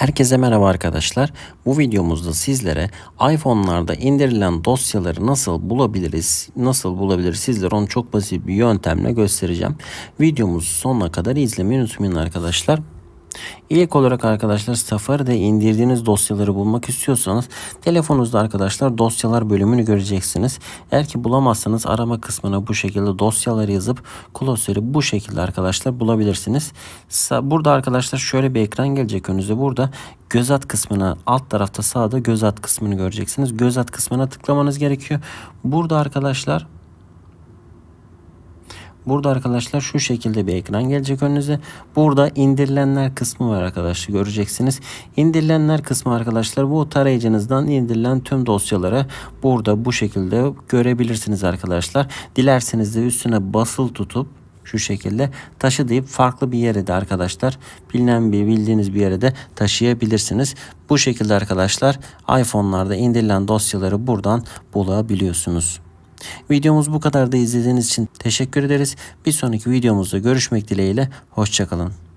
Herkese merhaba arkadaşlar. Bu videomuzda sizlere iPhone'larda indirilen dosyaları nasıl bulabiliriz, nasıl bulabiliriz? sizlere onu çok basit bir yöntemle göstereceğim. Videomuzu sonuna kadar izlemeyi unutmayın arkadaşlar. İlk olarak arkadaşlar Safari'de indirdiğiniz dosyaları bulmak istiyorsanız telefonunuzda arkadaşlar dosyalar bölümünü göreceksiniz. Eğer ki bulamazsanız arama kısmına bu şekilde dosyaları yazıp klasörü bu şekilde arkadaşlar bulabilirsiniz. Burada arkadaşlar şöyle bir ekran gelecek önünüze. Burada gözat kısmına alt tarafta sağda gözat kısmını göreceksiniz. Gözat kısmına tıklamanız gerekiyor. Burada arkadaşlar Burada arkadaşlar şu şekilde bir ekran gelecek önünüze. Burada indirilenler kısmı var arkadaşlar göreceksiniz. İndirilenler kısmı arkadaşlar bu tarayıcınızdan indirilen tüm dosyaları burada bu şekilde görebilirsiniz arkadaşlar. Dilerseniz de üstüne basıl tutup şu şekilde taşıdayıp farklı bir yere de arkadaşlar bilinen bir bildiğiniz bir yere de taşıyabilirsiniz. Bu şekilde arkadaşlar iPhone'larda indirilen dosyaları buradan bulabiliyorsunuz. Videomuz bu kadar da izlediğiniz için teşekkür ederiz. Bir sonraki videomuzda görüşmek dileğiyle. Hoşçakalın.